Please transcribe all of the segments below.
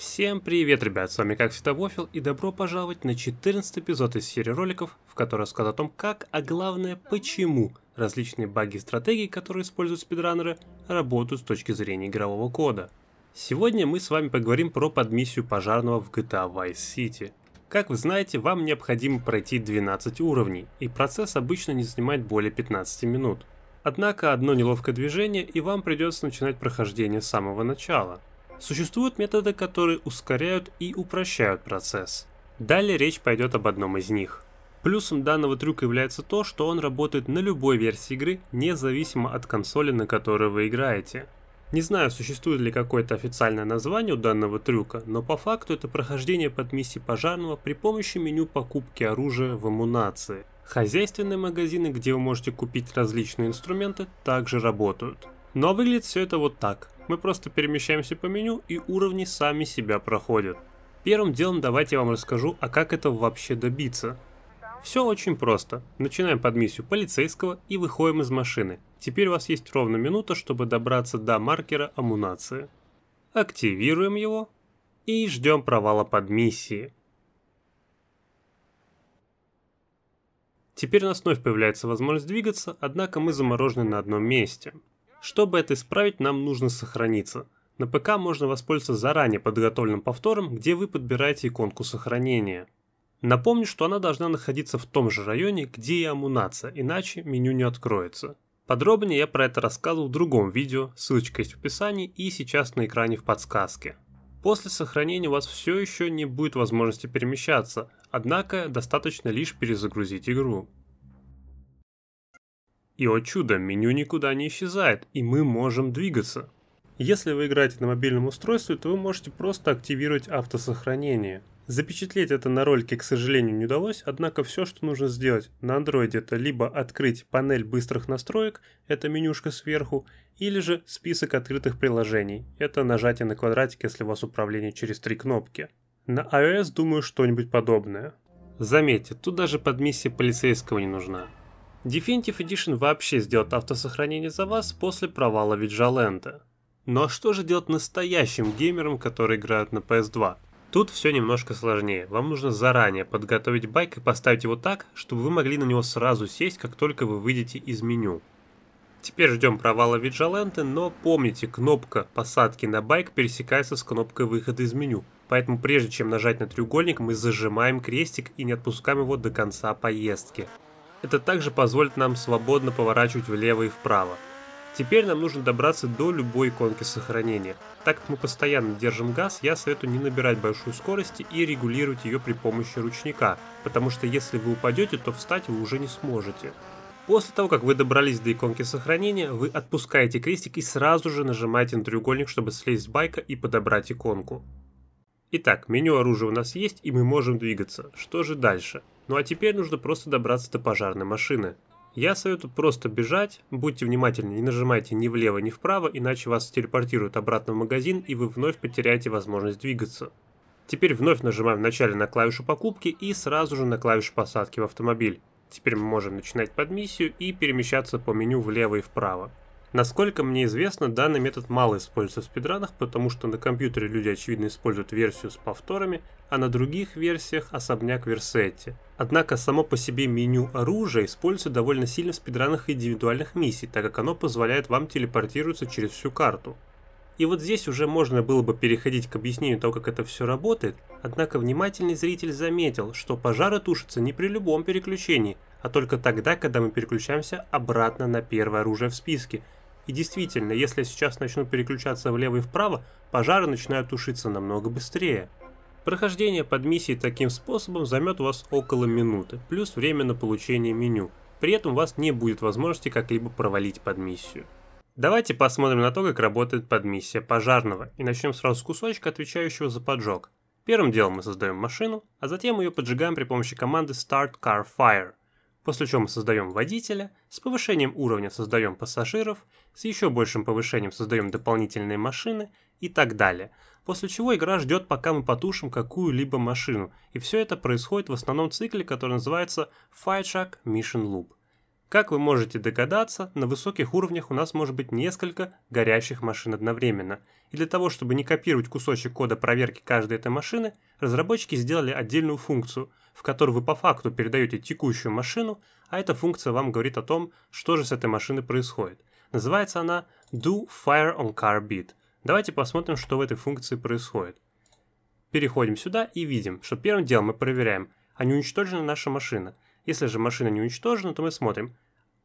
Всем привет, ребят, с вами как всегда Вофил, и добро пожаловать на 14 эпизод из серии роликов, в которой расскажу о том, как, а главное, почему различные баги и стратегии, которые используют спидранеры, работают с точки зрения игрового кода. Сегодня мы с вами поговорим про подмиссию пожарного в GTA Vice City. Как вы знаете, вам необходимо пройти 12 уровней, и процесс обычно не занимает более 15 минут. Однако одно неловкое движение, и вам придется начинать прохождение с самого начала. Существуют методы, которые ускоряют и упрощают процесс. Далее речь пойдет об одном из них. Плюсом данного трюка является то, что он работает на любой версии игры, независимо от консоли, на которой вы играете. Не знаю, существует ли какое-то официальное название у данного трюка, но по факту это прохождение под миссии пожарного при помощи меню покупки оружия в эмунации. Хозяйственные магазины, где вы можете купить различные инструменты, также работают. Но выглядит все это вот так. Мы просто перемещаемся по меню и уровни сами себя проходят. Первым делом давайте я вам расскажу, а как это вообще добиться. Все очень просто. Начинаем под миссию полицейского и выходим из машины. Теперь у вас есть ровно минута, чтобы добраться до маркера амунации. Активируем его и ждем провала под миссии. Теперь у нас вновь появляется возможность двигаться, однако мы заморожены на одном месте. Чтобы это исправить, нам нужно сохраниться. На ПК можно воспользоваться заранее подготовленным повтором, где вы подбираете иконку сохранения. Напомню, что она должна находиться в том же районе, где и амунация, иначе меню не откроется. Подробнее я про это рассказывал в другом видео, ссылочка есть в описании и сейчас на экране в подсказке. После сохранения у вас все еще не будет возможности перемещаться, однако достаточно лишь перезагрузить игру. И о чудо, меню никуда не исчезает, и мы можем двигаться. Если вы играете на мобильном устройстве, то вы можете просто активировать автосохранение. Запечатлеть это на ролике, к сожалению, не удалось, однако все, что нужно сделать на Android, это либо открыть панель быстрых настроек, это менюшка сверху, или же список открытых приложений, это нажатие на квадратик, если у вас управление через три кнопки. На iOS, думаю, что-нибудь подобное. Заметьте, тут даже подмиссия полицейского не нужна. Definitive Edition вообще сделает автосохранение за вас после провала Vigilante. Но ну а что же делать настоящим геймерам, которые играют на PS2? Тут все немножко сложнее. Вам нужно заранее подготовить байк и поставить его так, чтобы вы могли на него сразу сесть, как только вы выйдете из меню. Теперь ждем провала Виджаленты, но помните, кнопка посадки на байк пересекается с кнопкой выхода из меню. Поэтому прежде чем нажать на треугольник, мы зажимаем крестик и не отпускаем его до конца поездки. Это также позволит нам свободно поворачивать влево и вправо. Теперь нам нужно добраться до любой иконки сохранения. Так как мы постоянно держим газ, я советую не набирать большую скорость и регулировать ее при помощи ручника, потому что если вы упадете, то встать вы уже не сможете. После того, как вы добрались до иконки сохранения, вы отпускаете крестик и сразу же нажимаете на треугольник, чтобы слезть с байка и подобрать иконку. Итак, меню оружия у нас есть и мы можем двигаться. Что же дальше? Ну а теперь нужно просто добраться до пожарной машины. Я советую просто бежать, будьте внимательны, не нажимайте ни влево, ни вправо, иначе вас телепортируют обратно в магазин и вы вновь потеряете возможность двигаться. Теперь вновь нажимаем вначале на клавишу покупки и сразу же на клавишу посадки в автомобиль. Теперь мы можем начинать подмиссию и перемещаться по меню влево и вправо. Насколько мне известно, данный метод мало используется в спидранах, потому что на компьютере люди, очевидно, используют версию с повторами, а на других версиях особняк Версетти. Однако само по себе меню оружия используется довольно сильно в спидранах индивидуальных миссий, так как оно позволяет вам телепортироваться через всю карту. И вот здесь уже можно было бы переходить к объяснению того, как это все работает, однако внимательный зритель заметил, что пожары тушатся не при любом переключении, а только тогда, когда мы переключаемся обратно на первое оружие в списке – и действительно, если я сейчас начну переключаться влево и вправо, пожары начинают тушиться намного быстрее. Прохождение под миссией таким способом займет у вас около минуты, плюс время на получение меню. При этом у вас не будет возможности как-либо провалить под миссию. Давайте посмотрим на то, как работает подмиссия пожарного, и начнем сразу с кусочка, отвечающего за поджог. Первым делом мы создаем машину, а затем ее поджигаем при помощи команды Start Car Fire после чего мы создаем водителя, с повышением уровня создаем пассажиров, с еще большим повышением создаем дополнительные машины и так далее. После чего игра ждет, пока мы потушим какую-либо машину, и все это происходит в основном цикле, который называется Fight Shack Mission Loop. Как вы можете догадаться, на высоких уровнях у нас может быть несколько горящих машин одновременно. И для того, чтобы не копировать кусочек кода проверки каждой этой машины, разработчики сделали отдельную функцию – в которой вы по факту передаете текущую машину, а эта функция вам говорит о том, что же с этой машиной происходит. Называется она do fire on car beat. Давайте посмотрим, что в этой функции происходит. Переходим сюда и видим, что первым делом мы проверяем, а не уничтожена наша машина. Если же машина не уничтожена, то мы смотрим,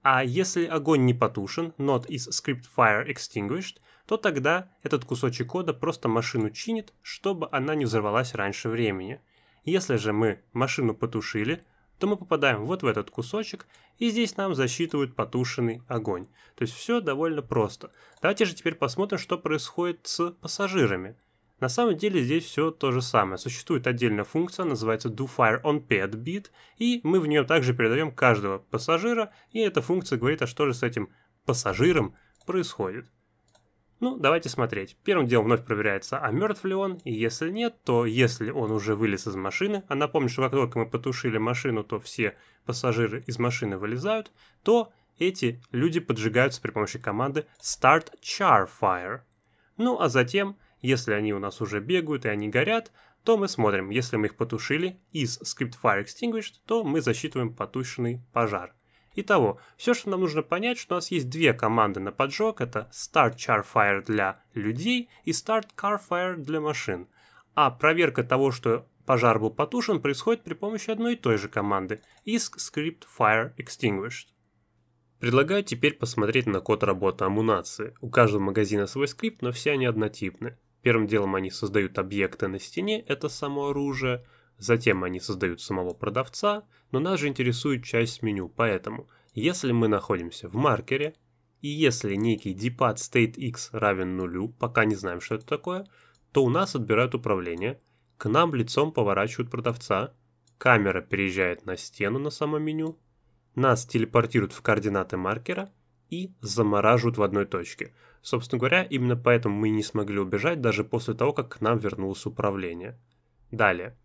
а если огонь не потушен, not is script fire extinguished, то тогда этот кусочек кода просто машину чинит, чтобы она не взорвалась раньше времени. Если же мы машину потушили, то мы попадаем вот в этот кусочек, и здесь нам засчитывают потушенный огонь. То есть все довольно просто. Давайте же теперь посмотрим, что происходит с пассажирами. На самом деле здесь все то же самое. Существует отдельная функция, называется doFire on pad bit, и мы в нее также передаем каждого пассажира, и эта функция говорит, а что же с этим пассажиром происходит. Ну, давайте смотреть. Первым делом вновь проверяется, а мертв ли он, и если нет, то если он уже вылез из машины, а напомню, что как только мы потушили машину, то все пассажиры из машины вылезают, то эти люди поджигаются при помощи команды Start Char Fire. Ну а затем, если они у нас уже бегают и они горят, то мы смотрим, если мы их потушили из Script Fire Extinguished, то мы засчитываем потушенный пожар. Итого, все, что нам нужно понять, что у нас есть две команды на поджог, это Start Charfire для людей и Start Carfire для машин. А проверка того, что пожар был потушен, происходит при помощи одной и той же команды isk script fire extinguished. Предлагаю теперь посмотреть на код работы амунации. У каждого магазина свой скрипт, но все они однотипны. Первым делом они создают объекты на стене, это само оружие. Затем они создают самого продавца, но нас же интересует часть меню, поэтому если мы находимся в маркере, и если некий dpad state x равен нулю, пока не знаем, что это такое, то у нас отбирают управление, к нам лицом поворачивают продавца, камера переезжает на стену на самом меню, нас телепортируют в координаты маркера и замораживают в одной точке. Собственно говоря, именно поэтому мы не смогли убежать даже после того, как к нам вернулось управление. Далее.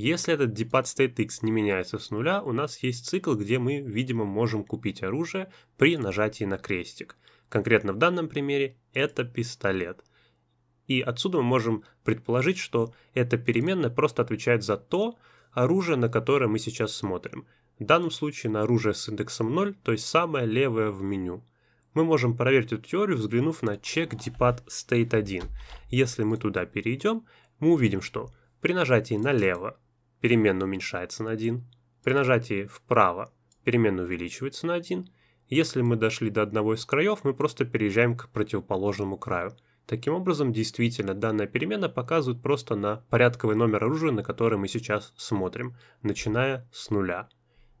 Если этот депат state x не меняется с нуля, у нас есть цикл, где мы, видимо, можем купить оружие при нажатии на крестик. Конкретно в данном примере это пистолет. И отсюда мы можем предположить, что эта переменная просто отвечает за то оружие, на которое мы сейчас смотрим. В данном случае на оружие с индексом 0, то есть самое левое в меню. Мы можем проверить эту теорию, взглянув на check depart state 1. Если мы туда перейдем, мы увидим, что при нажатии налево переменная уменьшается на 1. При нажатии вправо переменная увеличивается на 1. Если мы дошли до одного из краев, мы просто переезжаем к противоположному краю. Таким образом, действительно, данная переменная показывает просто на порядковый номер оружия, на который мы сейчас смотрим, начиная с нуля.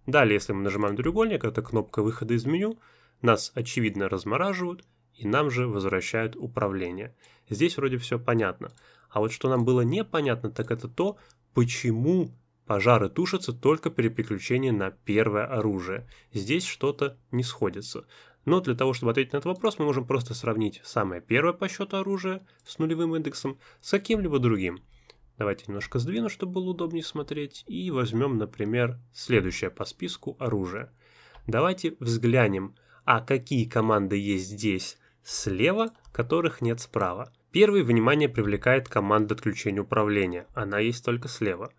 Далее, если мы нажимаем треугольник, это кнопка выхода из меню, нас, очевидно, размораживают, и нам же возвращают управление. Здесь вроде все понятно. А вот что нам было непонятно, так это то, почему пожары тушатся только при переключении на первое оружие. Здесь что-то не сходится. Но для того, чтобы ответить на этот вопрос, мы можем просто сравнить самое первое по счету оружие с нулевым индексом с каким-либо другим. Давайте немножко сдвину, чтобы было удобнее смотреть, и возьмем, например, следующее по списку оружие. Давайте взглянем, а какие команды есть здесь слева, которых нет справа. Первый внимание привлекает команда отключения управления, она есть только слева.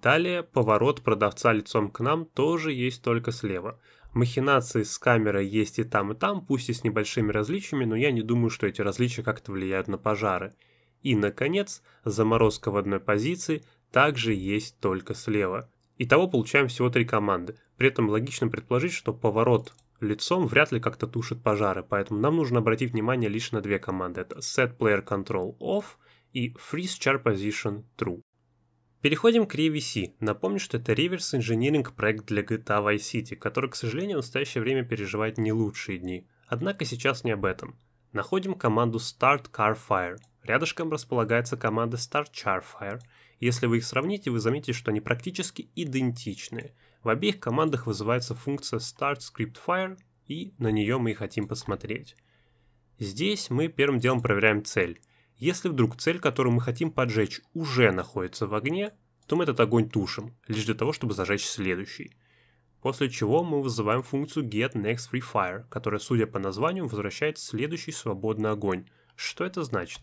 Далее поворот продавца лицом к нам тоже есть только слева. Махинации с камерой есть и там, и там, пусть и с небольшими различиями, но я не думаю, что эти различия как-то влияют на пожары. И, наконец, заморозка в одной позиции также есть только слева. Итого получаем всего три команды. При этом логично предположить, что поворот лицом вряд ли как-то тушит пожары, поэтому нам нужно обратить внимание лишь на две команды. Это set player control off и freeze char position true. Переходим к RevC. Напомню, что это reverse engineering проект для GTA Vice City, который, к сожалению, в настоящее время переживает не лучшие дни. Однако сейчас не об этом. Находим команду Start Car Fire. Рядышком располагается команда Start Char Fire. Если вы их сравните, вы заметите, что они практически идентичные. В обеих командах вызывается функция startScriptFire и на нее мы и хотим посмотреть. Здесь мы первым делом проверяем цель. Если вдруг цель, которую мы хотим поджечь, уже находится в огне, то мы этот огонь тушим, лишь для того, чтобы зажечь следующий. После чего мы вызываем функцию getNextFreeFire, которая, судя по названию, возвращает следующий свободный огонь. Что это значит?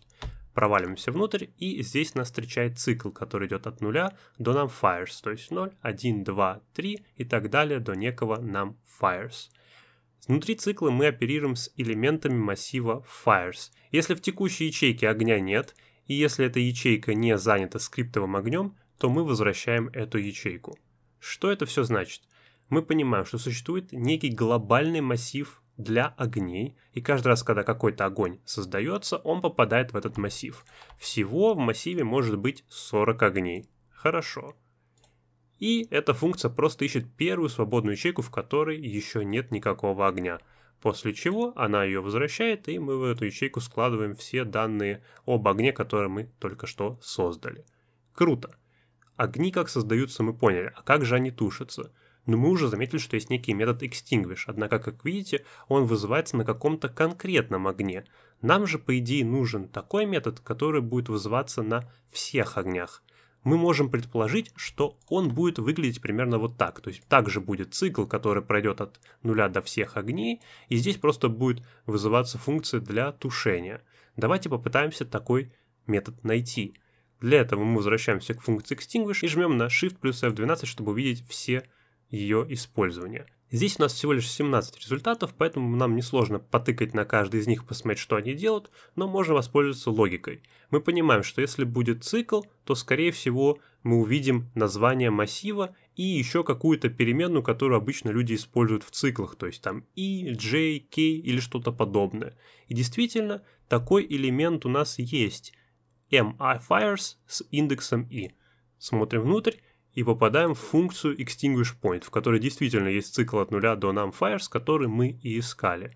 проваливаемся внутрь, и здесь нас встречает цикл, который идет от нуля до нам fires, то есть 0, 1, 2, 3 и так далее до некого нам fires. Внутри цикла мы оперируем с элементами массива fires. Если в текущей ячейке огня нет, и если эта ячейка не занята скриптовым огнем, то мы возвращаем эту ячейку. Что это все значит? Мы понимаем, что существует некий глобальный массив для огней, и каждый раз, когда какой-то огонь создается, он попадает в этот массив. Всего в массиве может быть 40 огней. Хорошо. И эта функция просто ищет первую свободную ячейку, в которой еще нет никакого огня. После чего она ее возвращает, и мы в эту ячейку складываем все данные об огне, которые мы только что создали. Круто. Огни как создаются мы поняли, а как же они тушатся? но мы уже заметили, что есть некий метод extinguish, однако, как видите, он вызывается на каком-то конкретном огне. Нам же, по идее, нужен такой метод, который будет вызываться на всех огнях. Мы можем предположить, что он будет выглядеть примерно вот так. То есть также будет цикл, который пройдет от нуля до всех огней, и здесь просто будет вызываться функция для тушения. Давайте попытаемся такой метод найти. Для этого мы возвращаемся к функции extinguish и жмем на Shift плюс F12, чтобы увидеть все ее использования. Здесь у нас всего лишь 17 результатов, поэтому нам несложно потыкать на каждый из них, посмотреть, что они делают, но можно воспользоваться логикой. Мы понимаем, что если будет цикл, то скорее всего мы увидим название массива и еще какую-то переменную, которую обычно люди используют в циклах, то есть там i, j, k или что-то подобное. И действительно, такой элемент у нас есть m с индексом i. Смотрим внутрь, и попадаем в функцию extinguish point, в которой действительно есть цикл от нуля до numfires, который мы и искали.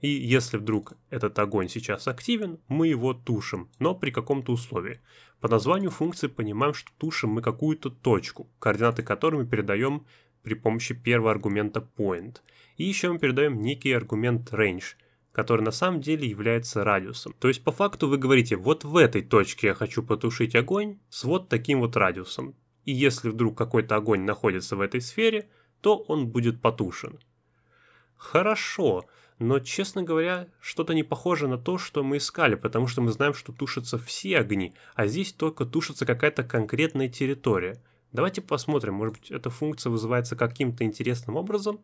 И если вдруг этот огонь сейчас активен, мы его тушим, но при каком-то условии. По названию функции понимаем, что тушим мы какую-то точку, координаты которой мы передаем при помощи первого аргумента point. И еще мы передаем некий аргумент range, который на самом деле является радиусом. То есть по факту вы говорите, вот в этой точке я хочу потушить огонь с вот таким вот радиусом и если вдруг какой-то огонь находится в этой сфере, то он будет потушен. Хорошо, но, честно говоря, что-то не похоже на то, что мы искали, потому что мы знаем, что тушатся все огни, а здесь только тушится какая-то конкретная территория. Давайте посмотрим, может быть, эта функция вызывается каким-то интересным образом.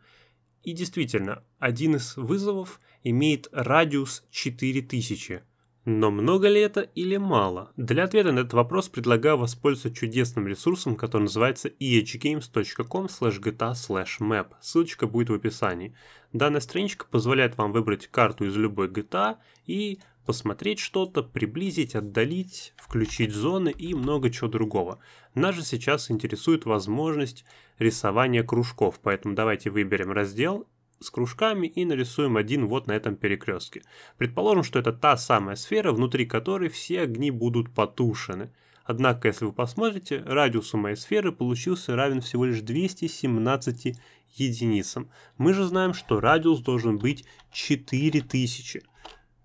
И действительно, один из вызовов имеет радиус 4000. Но много ли это или мало? Для ответа на этот вопрос предлагаю воспользоваться чудесным ресурсом, который называется ehgames.com gta map Ссылочка будет в описании. Данная страничка позволяет вам выбрать карту из любой GTA и посмотреть что-то, приблизить, отдалить, включить зоны и много чего другого. Нас же сейчас интересует возможность рисования кружков, поэтому давайте выберем раздел с кружками и нарисуем один вот на этом перекрестке. Предположим, что это та самая сфера, внутри которой все огни будут потушены. Однако, если вы посмотрите, радиус у моей сферы получился равен всего лишь 217 единицам. Мы же знаем, что радиус должен быть 4000.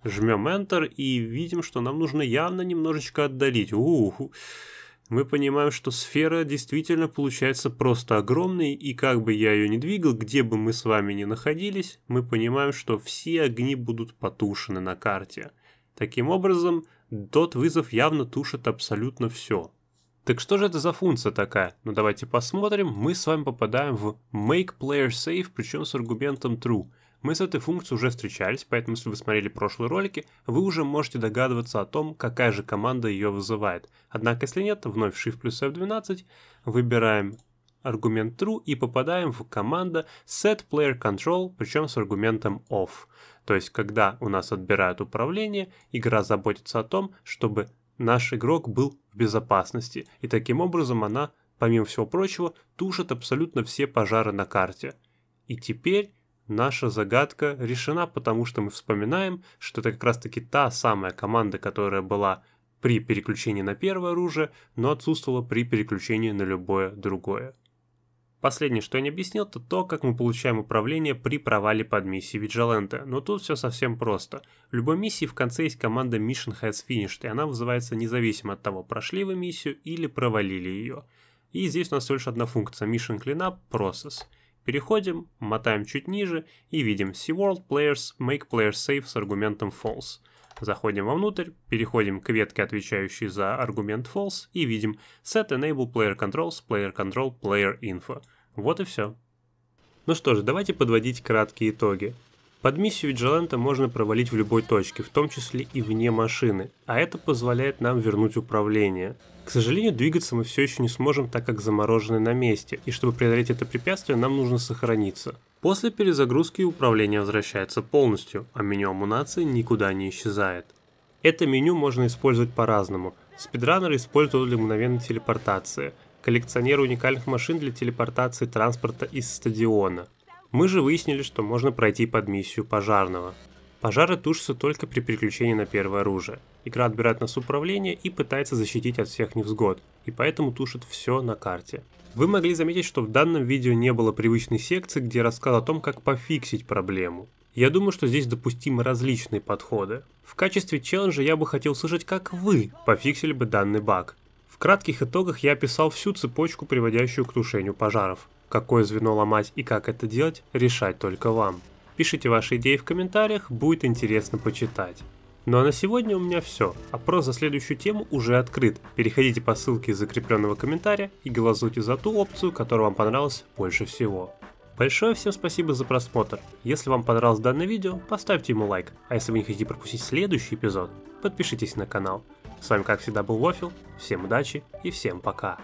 Жмем Enter и видим, что нам нужно явно немножечко отдалить. Ух, мы понимаем, что сфера действительно получается просто огромной, и как бы я ее ни двигал, где бы мы с вами ни находились, мы понимаем, что все огни будут потушены на карте. Таким образом, тот вызов явно тушит абсолютно все. Так что же это за функция такая? Ну давайте посмотрим. Мы с вами попадаем в make player safe, причем с аргументом true. Мы с этой функцией уже встречались, поэтому если вы смотрели прошлые ролики, вы уже можете догадываться о том, какая же команда ее вызывает. Однако, если нет, вновь Shift плюс F12, выбираем аргумент true и попадаем в команда set player control, причем с аргументом off. То есть, когда у нас отбирают управление, игра заботится о том, чтобы наш игрок был в безопасности. И таким образом она, помимо всего прочего, тушит абсолютно все пожары на карте. И теперь наша загадка решена, потому что мы вспоминаем, что это как раз-таки та самая команда, которая была при переключении на первое оружие, но отсутствовала при переключении на любое другое. Последнее, что я не объяснил, это то, как мы получаем управление при провале под миссии Виджаленте. Но тут все совсем просто. В любой миссии в конце есть команда Mission Has Finished, и она вызывается независимо от того, прошли вы миссию или провалили ее. И здесь у нас всего лишь одна функция Mission Cleanup Process – Переходим, мотаем чуть ниже и видим SeaWorld Players Make Player Safe с аргументом False. Заходим вовнутрь, переходим к ветке, отвечающей за аргумент false, и видим set enable player controls, player control, player info. Вот и все. Ну что же, давайте подводить краткие итоги. Под миссию Виджиланта можно провалить в любой точке, в том числе и вне машины, а это позволяет нам вернуть управление. К сожалению, двигаться мы все еще не сможем, так как заморожены на месте, и чтобы преодолеть это препятствие, нам нужно сохраниться. После перезагрузки управление возвращается полностью, а меню амунации никуда не исчезает. Это меню можно использовать по-разному. Спидраннеры используют для мгновенной телепортации, коллекционер уникальных машин для телепортации транспорта из стадиона – мы же выяснили, что можно пройти под миссию пожарного. Пожары тушатся только при переключении на первое оружие. Игра отбирает нас управление и пытается защитить от всех невзгод, и поэтому тушит все на карте. Вы могли заметить, что в данном видео не было привычной секции, где рассказ о том, как пофиксить проблему. Я думаю, что здесь допустимы различные подходы. В качестве челленджа я бы хотел слышать, как вы пофиксили бы данный баг. В кратких итогах я описал всю цепочку, приводящую к тушению пожаров. Какое звено ломать и как это делать, решать только вам. Пишите ваши идеи в комментариях, будет интересно почитать. Ну а на сегодня у меня все. Опрос за следующую тему уже открыт. Переходите по ссылке из закрепленного комментария и голосуйте за ту опцию, которая вам понравилась больше всего. Большое всем спасибо за просмотр. Если вам понравилось данное видео, поставьте ему лайк. А если вы не хотите пропустить следующий эпизод, подпишитесь на канал. С вами как всегда был Вофил, всем удачи и всем пока.